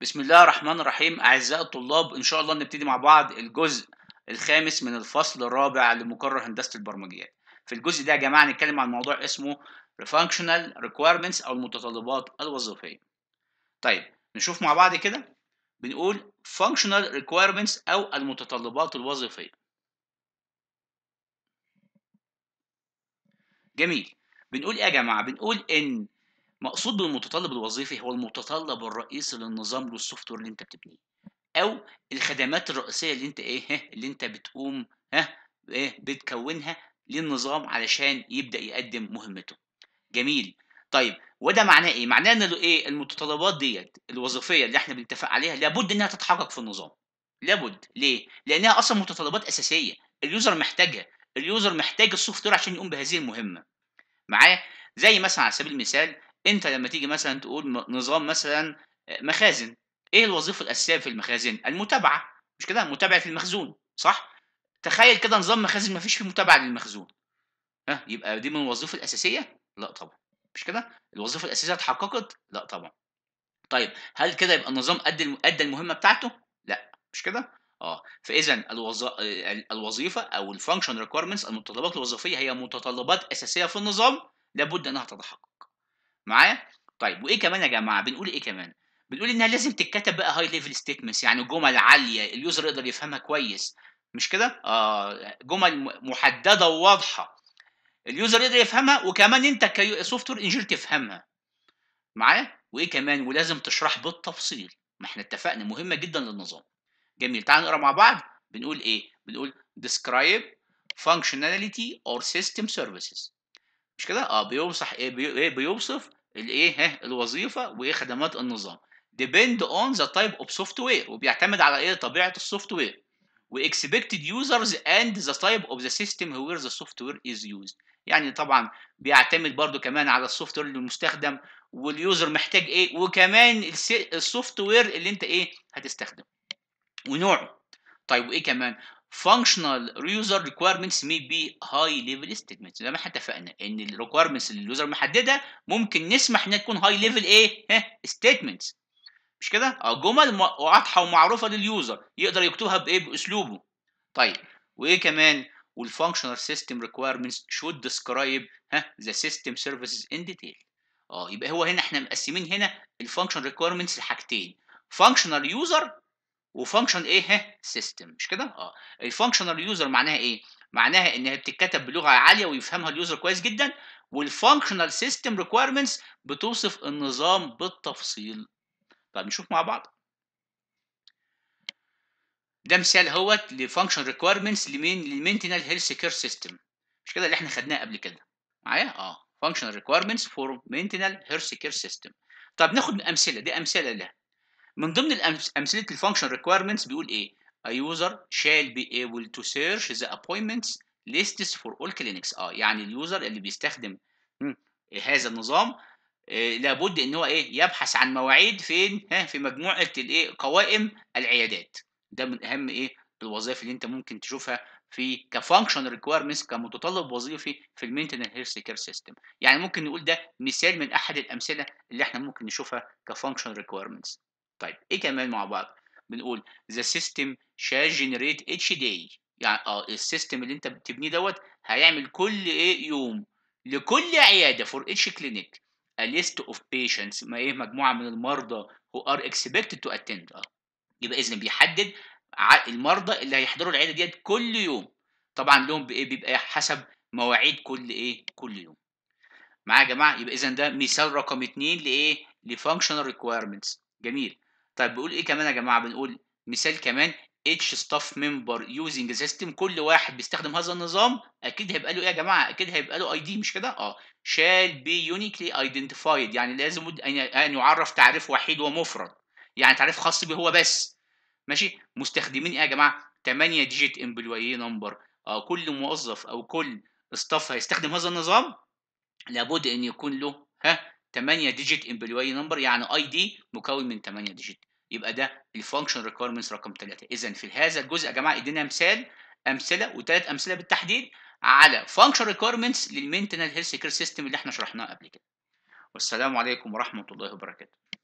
بسم الله الرحمن الرحيم أعزائي الطلاب إن شاء الله نبتدي مع بعض الجزء الخامس من الفصل الرابع لمقرر هندسة البرمجيات في الجزء ده يا جماعة هنتكلم عن موضوع اسمه Functional Requirements أو المتطلبات الوظيفية طيب نشوف مع بعض كده بنقول Functional Requirements أو المتطلبات الوظيفية جميل بنقول إيه يا جماعة بنقول إن مقصود بالمتطلب الوظيفي هو المتطلب الرئيسي للنظام والسوفت وير اللي انت بتبنيه او الخدمات الرئيسيه اللي انت ايه اللي انت بتقوم ها ايه بتكونها للنظام علشان يبدا يقدم مهمته جميل طيب وده معناه ايه معناه ان ايه المتطلبات ديت الوظيفيه اللي احنا بنتفق عليها لابد انها تتحقق في النظام لابد ليه لانها اصلا متطلبات اساسيه اليوزر محتاجها اليوزر محتاج السوفت وير عشان يقوم بهذه المهمه معاه زي مثلا على سبيل المثال انت لما تيجي مثلا تقول نظام مثلا مخازن ايه الوظيفه الاساسيه في المخازن المتابعه مش كده متابعه المخزون صح تخيل كده نظام مخازن ما فيش فيه متابعه للمخزون ها يبقى دي من الوظيفه الاساسيه لا طبعا مش كده الوظيفه الاساسيه اتحققت لا طبعا طيب هل كده يبقى النظام ادى ادى المهمه بتاعته لا مش كده اه فاذا الوظ... الوظيفه او الفانكشن ريكويرمنتس المتطلبات الوظيفيه هي متطلبات اساسيه في النظام لابد انها تتحقق معايا طيب وايه كمان يا جماعه بنقول ايه كمان بنقول انها لازم تتكتب بقى هاي ليفل ستيتمنتس يعني جمل عاليه اليوزر يقدر يفهمها كويس مش كده آه جمل محدده وواضحه اليوزر يقدر يفهمها وكمان انت كسوفت وير انجير تفهمها معايا وايه كمان ولازم تشرح بالتفصيل ما احنا اتفقنا مهمه جدا للنظام جميل تعال نقرا مع بعض بنقول ايه بنقول describe functionality or system services مش كده اه بيوصف ايه بي... إيه، بيوصف الايه الوظيفه وايه خدمات النظام depend on the type of software وبيعتمد على ايه طبيعه السوفت وير واكسبكتد يوزرز اند ذا تايب اوف ذا سيستم وير ذا سوفت وير از يوزد يعني طبعا بيعتمد برضو كمان على السوفت وير المستخدم واليوزر محتاج ايه وكمان السوفت وير اللي انت ايه هتستخدمه ونوعه طيب وايه كمان functional user requirements مي be high level statements زي ما احنا اتفقنا ان الريكويرمنتس اللي اليوزر محدده ممكن نسمح انها تكون هاي ليفل ايه ها statements مش كده اه جمل واضحه ومعروفه لليوزر يقدر يكتبها بايه باسلوبه طيب وايه كمان والفانكشنال سيستم ريكويرمنتس should describe ها the system services in detail اه يبقى هو هنا احنا مقسمين هنا الفانكشنال ريكويرمنتس لحاجتين فانكشنال يوزر وفانكشن ايه ها سيستم مش كده اه الفانكشنال يوزر معناها ايه معناها ان هي بتتكتب بلغه عاليه ويفهمها اليوزر كويس جدا والفانكشنال سيستم ريكويرمنتس بتوصف النظام بالتفصيل طب نشوف مع بعض ده مثال اهوت لفانكشن ريكويرمنتس لمين للمينتنال هيلث كير سيستم مش كده اللي احنا خدناه قبل كده معايا اه فانكشنال ريكويرمنتس فور مينتنال هيلث كير سيستم طب ناخد امثله دي امثله لها من ضمن امثله الفانكشن ريكويرمنتس بيقول ايه a user shall be able to search the appointments lists for all clinics اه يعني اليوزر اللي بيستخدم هذا النظام آه، لابد ان هو ايه يبحث عن مواعيد فين ها في مجموعه الايه قوائم العيادات ده من اهم ايه الوظائف اللي انت ممكن تشوفها في كفانكشن ريكويرمنتس كمتطلب وظيفي في المينتنال هيلث كير سيستم يعني ممكن نقول ده مثال من احد الامثله اللي احنا ممكن نشوفها كفانكشن ريكويرمنتس طيب ايه كمان مع بعض بنقول the system shall generate each day يعني اه السيستم اللي انت بتبنيه دوت هيعمل كل ايه يوم لكل عياده for each clinic a list of patients ما ايه مجموعه من المرضى who are expected to attend اه يبقى اذا بيحدد المرضى اللي هيحضروا العياده ديت كل يوم طبعا لهم بايه بيبقى حسب مواعيد كل ايه كل يوم معايا يا جماعه يبقى اذا ده مثال رقم اتنين لايه لفانكشنال ريكويرمنتس جميل طيب بيقول ايه كمان يا جماعه بنقول مثال كمان اتش ستاف ممبر يوزنج سيستم كل واحد بيستخدم هذا النظام اكيد هيبقى له ايه يا جماعه اكيد هيبقى له اي دي مش كده اه شال بي يونيكلي ايدنتيفايد يعني لازم ان يعرف تعريف وحيد ومفرد يعني تعريف خاص به هو بس ماشي مستخدمين ايه يا جماعه 8 ديجيت امبلوي نمبر اه كل موظف او كل ستاف هيستخدم هذا النظام لابد ان يكون له ها 8 ديجيت امبلوي نمبر يعني اي دي مكون من 8 ديجيت يبقى ده الفانكشن ريكويرمنتس رقم 3 اذا في هذا الجزء يا جماعه ادينا مثال امثله وثلاث امثله بالتحديد على فانكشن ريكويرمنتس للمينتنال هيلث كير سيستم اللي احنا شرحناه قبل كده والسلام عليكم ورحمه الله وبركاته